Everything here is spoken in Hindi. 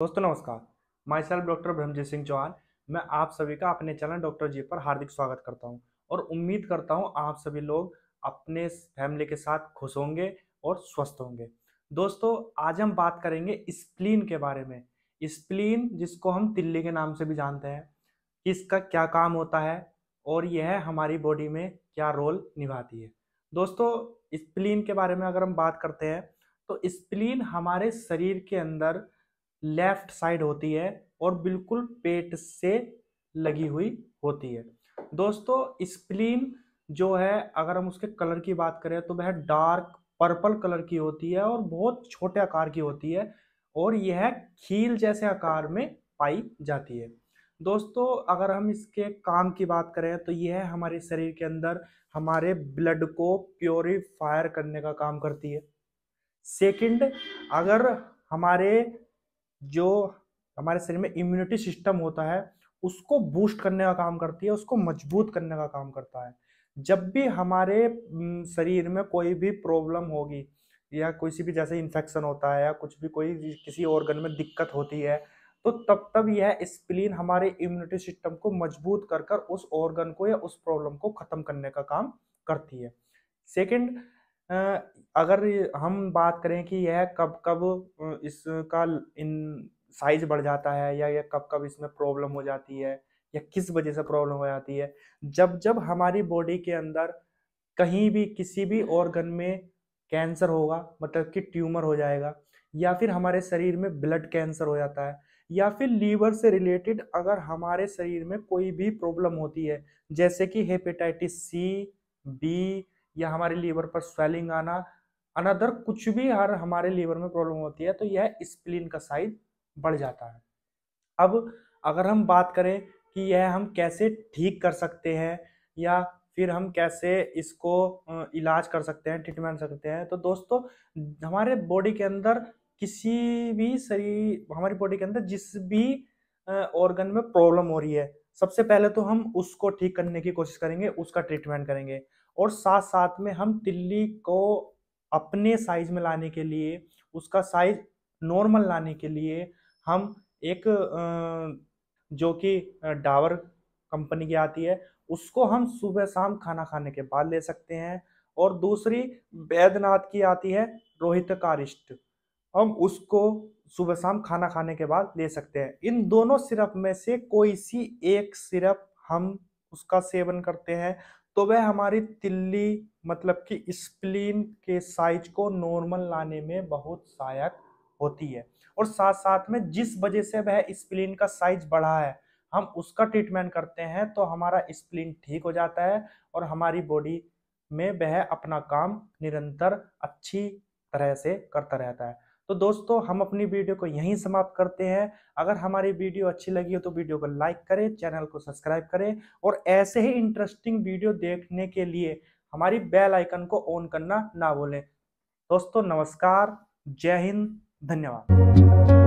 दोस्तों नमस्कार myself doctor Brahmjeet Singh Chauhan मैं आप सभी का अपने चैनल डॉक्टर जी पर हार्दिक स्वागत करता हूं और उम्मीद करता हूं आप सभी लोग अपने फैमिली के साथ खुश होंगे और स्वस्थ होंगे दोस्तों आज हम बात करेंगे स्प्लीन के बारे में स्प्लीन जिसको हम तिल्ली के नाम से भी जानते हैं इसका क्या काम होता है और यह हमारी बॉडी में क्या रोल निभाती है दोस्तों स्प्लीन के बारे में अगर हम बात करते हैं तो स्प्लीन हमारे शरीर के अंदर लेफ्ट साइड होती है और बिल्कुल पेट से लगी हुई होती है दोस्तों स्प्लीन जो है अगर हम उसके कलर की बात करें तो वह डार्क पर्पल कलर की होती है और बहुत छोटे आकार की होती है और यह खील जैसे आकार में पाई जाती है दोस्तों अगर हम इसके काम की बात करें तो यह हमारे शरीर के अंदर हमारे ब्लड को प्योरीफायर करने का काम करती है सेकंड अगर हमारे जो हमारे शरीर में इम्यूनिटी सिस्टम होता है उसको बूस्ट करने का काम करती है उसको मजबूत करने का काम करता है जब भी हमारे शरीर में कोई भी प्रॉब्लम होगी या किसी भी जैसे इन्फेक्शन होता है या कुछ भी कोई किसी ऑर्गन में दिक्कत होती है तो तब तब यह स्प्लीन हमारे इम्यूनिटी सिस्टम को मजबूत कर कर उस ऑर्गन को या उस प्रॉब्लम को ख़त्म करने का काम करती है सेकंड अगर हम बात करें कि यह कब कब इसका इन साइज बढ़ जाता है या यह कब कब इसमें प्रॉब्लम हो जाती है या किस वजह से प्रॉब्लम हो जाती है जब जब हमारी बॉडी के अंदर कहीं भी किसी भी ऑर्गन में कैंसर होगा मतलब कि ट्यूमर हो जाएगा या फिर हमारे शरीर में ब्लड कैंसर हो जाता है या फिर लीवर से रिलेटेड अगर हमारे शरीर में कोई भी प्रॉब्लम होती है जैसे कि हेपेटाइटिस सी बी या हमारे लीवर पर स्वेलिंग आना अनदर कुछ भी हर हमारे लीवर में प्रॉब्लम होती है तो यह स्प्लिन का साइज बढ़ जाता है अब अगर हम बात करें कि यह हम कैसे ठीक कर सकते हैं या फिर हम कैसे इसको इलाज कर सकते हैं ट्रीटमेंट सकते हैं तो दोस्तों हमारे बॉडी के अंदर किसी भी शरीर हमारी बॉडी के अंदर जिस भी ऑर्गन में प्रॉब्लम हो रही है सबसे पहले तो हम उसको ठीक करने की कोशिश करेंगे उसका ट्रीटमेंट करेंगे और साथ साथ में हम तिल्ली को अपने साइज में लाने के लिए उसका साइज नॉर्मल लाने के लिए हम एक जो कि डावर कंपनी की आती है उसको हम सुबह शाम खाना खाने के बाद ले सकते हैं और दूसरी वैद्यनाथ की आती है रोहित कारिष्ट हम उसको सुबह शाम खाना खाने के बाद ले सकते हैं इन दोनों सिरप में से कोई सी एक सिरप हम उसका सेवन करते हैं तो वह हमारी तिल्ली मतलब कि स्प्लीन के साइज को नॉर्मल लाने में बहुत सहायक होती है और साथ साथ में जिस वजह से वह स्प्लीन का साइज बढ़ा है हम उसका ट्रीटमेंट करते हैं तो हमारा स्प्लीन ठीक हो जाता है और हमारी बॉडी में वह अपना काम निरंतर अच्छी तरह से करता रहता है तो दोस्तों हम अपनी वीडियो को यहीं समाप्त करते हैं अगर हमारी वीडियो अच्छी लगी हो तो वीडियो को लाइक करें चैनल को सब्सक्राइब करें और ऐसे ही इंटरेस्टिंग वीडियो देखने के लिए हमारी बेल आइकन को ऑन करना ना भूलें दोस्तों नमस्कार जय हिंद धन्यवाद